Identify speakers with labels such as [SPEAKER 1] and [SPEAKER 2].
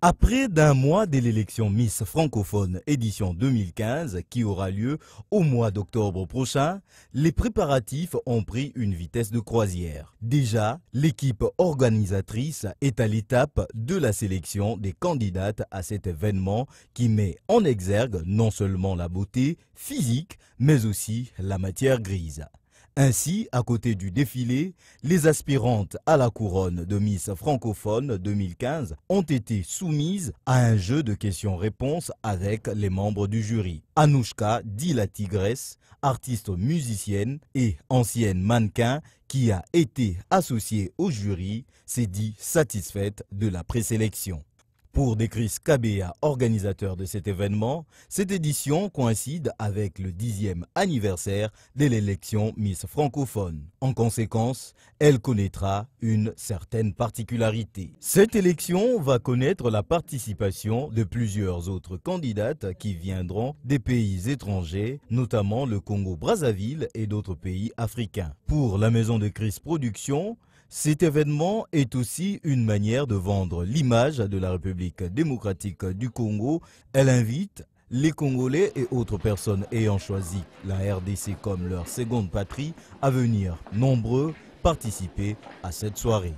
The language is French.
[SPEAKER 1] Après d'un mois de l'élection Miss francophone édition 2015 qui aura lieu au mois d'octobre prochain, les préparatifs ont pris une vitesse de croisière. Déjà, l'équipe organisatrice est à l'étape de la sélection des candidates à cet événement qui met en exergue non seulement la beauté physique mais aussi la matière grise. Ainsi, à côté du défilé, les aspirantes à la couronne de Miss Francophone 2015 ont été soumises à un jeu de questions-réponses avec les membres du jury. Anouchka dit la tigresse, artiste musicienne et ancienne mannequin qui a été associée au jury, s'est dit satisfaite de la présélection. Pour Décris KBA, organisateur de cet événement, cette édition coïncide avec le dixième anniversaire de l'élection Miss francophone. En conséquence, elle connaîtra une certaine particularité. Cette élection va connaître la participation de plusieurs autres candidates qui viendront des pays étrangers, notamment le Congo-Brazzaville et d'autres pays africains. Pour la maison de Chris Production, cet événement est aussi une manière de vendre l'image de la République démocratique du Congo. Elle invite les Congolais et autres personnes ayant choisi la RDC comme leur seconde patrie à venir nombreux participer à cette soirée.